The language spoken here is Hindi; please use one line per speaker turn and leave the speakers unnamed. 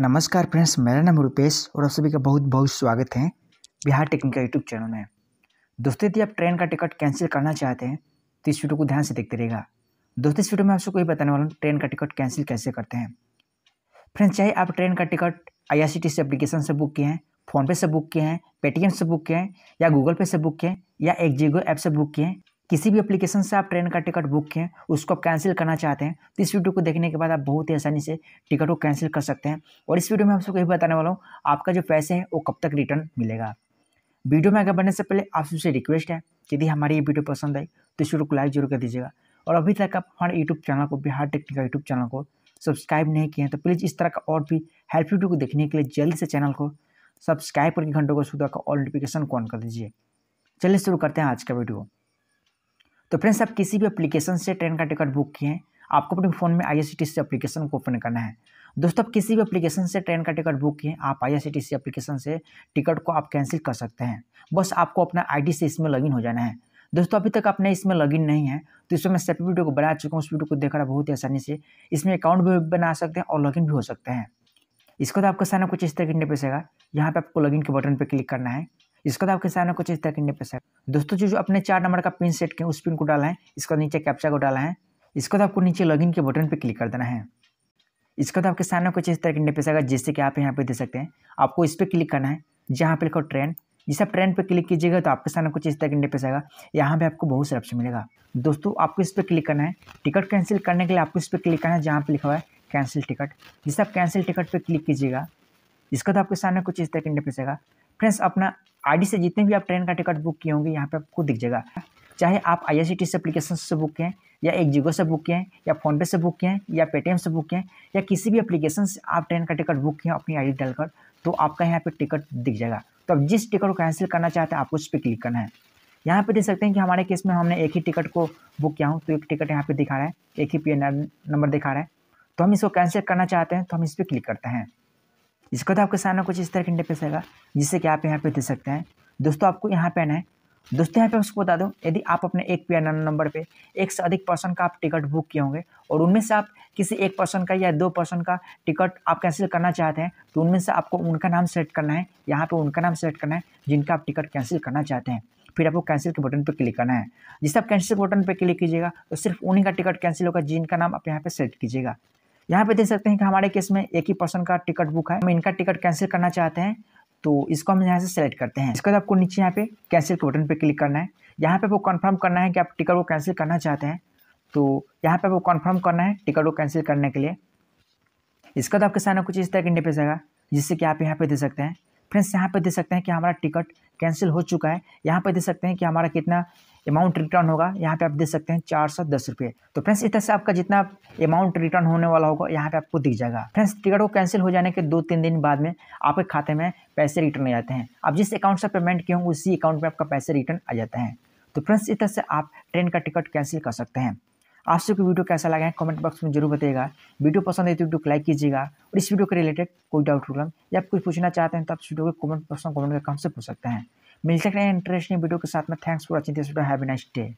नमस्कार फ्रेंड्स मेरा नाम रुपेश और आप सभी का बहुत बहुत स्वागत है बिहार टेक्निकल यूट्यूब चैनल में दोस्तों यदि आप ट्रेन का टिकट कैंसिल करना चाहते हैं तो इस वीडियो को ध्यान से देखते रहेगा दोस्तों इस वीडियो में आपको ये बताने वाला हूँ ट्रेन का टिकट कैंसिल कैसे करते हैं फ्रेंड्स चाहे आप ट्रेन का ticket I R C application से बुक किए हैं फ़ोनपे से बुक किए हैं पेटीएम से बुक किए हैं या गूगल पे से बुक किए हैं या एक जीगो ऐप से बुक किए हैं किसी भी एप्लीकेशन से आप ट्रेन का टिकट बुक किए उसको आप कैंसिल करना चाहते हैं तो इस वीडियो को देखने के बाद आप बहुत ही आसानी से टिकट को कैंसिल कर सकते हैं और इस वीडियो में आपको यही बताने वाला हूँ आपका जो पैसे हैं वो कब तक रिटर्न मिलेगा वीडियो में आगे बढ़ने से पहले आप सबसे रिक्वेस्ट है यदि हमारी ये वीडियो पसंद आई तो इस वीडियो को लाइक जरूर कर दीजिएगा और अभी तक आप हमारे यूट्यूब चैनल को बिहार टेक्निकल यूट्यूब चैनल को सब्सक्राइब नहीं किए हैं तो प्लीज़ इस तरह का और भी हेल्प वीडियो को देखने के लिए जल्दी से चैनल को सब्सक्राइब करके घंटों को सुधा का और नोटिफिकेशन को ऑन कर दीजिए चलिए शुरू करते हैं आज का वीडियो तो फ्रेंड्स आप किसी भी अप्लीकेशन से ट्रेन का टिकट बुक किए हैं आपको अपने फ़ोन में आई एस अप्लीकेशन को ओपन करना है दोस्तों आप किसी भी अप्लीकेशन से ट्रेन का टिकट बुक किए आप आई एप्लीकेशन से टिकट को आप कैंसिल कर सकते हैं बस आपको अपना आईडी से इसमें लॉगिन हो जाना है दोस्तों अभी तक आपने इसमें लॉगिन नहीं है तो इसमें मैं सेपरेट वीडियो को बना चुका हूँ उस वीडियो को रहा बहुत ही आसानी से इसमें अकाउंट भी बना सकते हैं और लॉगिन भी हो सकते हैं इसको तो आपका सारा कुछ इस तरह की इंटरफेस यहाँ पर आपको लॉगिन के बटन पर क्लिक करना है इसके बाद आपके सामने कुछ इस तरह के दोस्तों जो जो अपने चार नंबर का पिन सेट किया उस पिन को डाला है इसका नीचे कैप्चा को डाला है इसके बाद आपको नीचे लॉगिन के बटन पर क्लिक कर देना है इसके बाद आपके सामने कुछ इस तरह के इंटरफेस आएगा जिससे कि आप यहाँ पे दे सकते हैं आपको इस पर क्लिक करना है जहाँ पे लिखो ट्रेन जिस आप ट्रेन पे क्लिक कीजिएगा तो आपके सामने कुछ इस तरह इंडेपेस आएगा यहाँ पर आपको बहुत सारे ऑप्शन मिलेगा दोस्तों आपको इस पर क्लिक करना है टिकट कैंसिल करने के लिए आपको इस पर क्लिक करना है जहाँ पे लिखा हुआ है कैंसिल टिकट जिससे आप कैंसिल टिकट पर क्लिक कीजिएगा इसका तो आपके सामने कुछ इस तरह इंडेपेस आएगा फ्रेंड्स अपना आईडी से जितने भी आप ट्रेन का टिकट बुक किए होंगे यहाँ पर आपको दिख जाएगा चाहे आप आई से एप्लीकेशन से बुक किए या एक जीगो से बुक किए या फ़ोनपे से बुक किए या पेटीएम से बुक किए या किसी भी एप्लीकेशन से आप ट्रेन का टिकट बुक किए अपनी आई डालकर तो आपका यहाँ पर टिकट दिख जाएगा तो आप जिस टिकट को कैंसिल करना चाहते हैं आपको उस पर क्लिक करना है यहाँ पे देख सकते हैं कि हमारे केस में हमने एक ही टिकट को बुक किया हूँ तो एक टिकट यहाँ पे दिखा रहा है एक ही पी नंबर दिखा रहा है तो हम इसको कैंसिल करना चाहते हैं तो हम इस पर क्लिक करते हैं इसको तो आपके सामने कुछ इस तरह के इंटरफेस आएगा जिससे कि आप यहाँ पे दे सकते हैं दोस्तों आपको यहाँ पे आना है दोस्तों यहाँ पे उसको बता दूँ यदि आप अपने एक पी नंबर पे एक से अधिक पर्सन का आप टिकट बुक किए होंगे और उनमें से आप किसी एक पर्सन का या दो पर्सन का टिकट आप कैंसिल करना चाहते हैं तो उनमें से आपको उनका नाम सेलेक्ट करना है यहाँ पर उनका नाम सेलेक्ट करना है जिनका आप टिकट कैंसिल करना चाहते हैं फिर आपको कैंसिल के बटन पर क्लिक करना है जिससे आप कैंसिल बटन पर क्लिक कीजिएगा तो सिर्फ उन्हीं का टिकट कैंसिल होगा जिनका नाम आप यहाँ पर सेलेक्ट कीजिएगा यहाँ पे देख सकते हैं कि हमारे केस में एक ही पर्सन का टिकट बुक है हम इनका टिकट कैंसिल करना चाहते हैं तो इसको हम यहाँ से सेलेक्ट करते हैं इसके बाद आपको नीचे यहाँ पे कैंसिल के बटन पे क्लिक करना है यहाँ पे आपको कंफर्म करना है कि आप टिकट को कैंसिल करना चाहते हैं तो यहाँ पे आपको कंफर्म करना है टिकट को कैंसिल करने के लिए इसका तो आपके सामने कुछ इस तरह के इंटरफेस आएगा जिससे कि आप यहाँ पे दे सकते हैं फ्रेंड्स यहाँ पर देख सकते हैं कि हमारा टिकट कैंसिल हो चुका है यहाँ पर देख सकते हैं कि हमारा कितना अमाउंट रिटर्न होगा यहाँ पे आप देख सकते हैं चार सौ दस रुपये तो फ्रेंड्स इस तरह से आपका जितना अमाउंट रिटर्न होने वाला होगा यहाँ पे आपको दिख जाएगा फ्रेंड्स टिकट को कैंसिल हो जाने के दो तीन दिन बाद में आपके खाते में पैसे रिटर्न आ जाते हैं आप जिस अकाउंट से पेमेंट किए होंगे उसी अकाउंट में आपका पैसे रिटर्न आ जाता है तो फ्रेंड्स इस तरह से आप ट्रेन का टिकट कैंसिल कर सकते हैं आज सबको वीडियो कैसा लगा है कमेंट बॉक्स में जरूर बताइएगा वीडियो पसंद है तो वीडियो को लाइक कीजिएगा और इस वीडियो के रिलेटेड कोई डाउट होगा या आप कुछ पूछना चाहते हैं तो आप इस वीडियो को कमेंट बॉक्स में कमेंट करके हमसे पूछ सकते हैं मिल सकते हैं इंटरेस्टिंग वीडियो के साथ में thanks for watching this video have a nice day